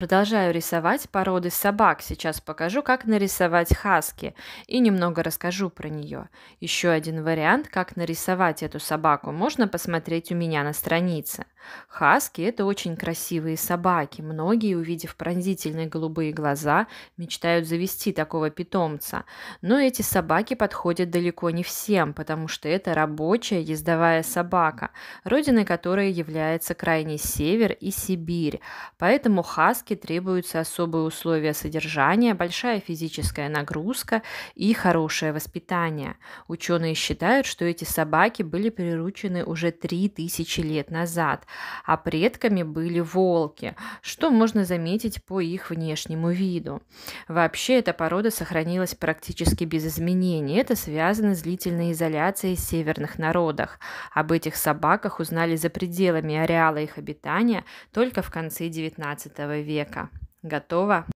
Продолжаю рисовать породы собак. Сейчас покажу, как нарисовать хаски и немного расскажу про нее. Еще один вариант, как нарисовать эту собаку, можно посмотреть у меня на странице. Хаски – это очень красивые собаки. Многие, увидев пронзительные голубые глаза, мечтают завести такого питомца. Но эти собаки подходят далеко не всем, потому что это рабочая ездовая собака, родиной которой является Крайний Север и Сибирь. Поэтому хаски требуются особые условия содержания, большая физическая нагрузка и хорошее воспитание. Ученые считают, что эти собаки были приручены уже 3000 лет назад – а предками были волки, что можно заметить по их внешнему виду. Вообще эта порода сохранилась практически без изменений. Это связано с длительной изоляцией в северных народах. Об этих собаках узнали за пределами ареала их обитания только в конце XIX века. Готово?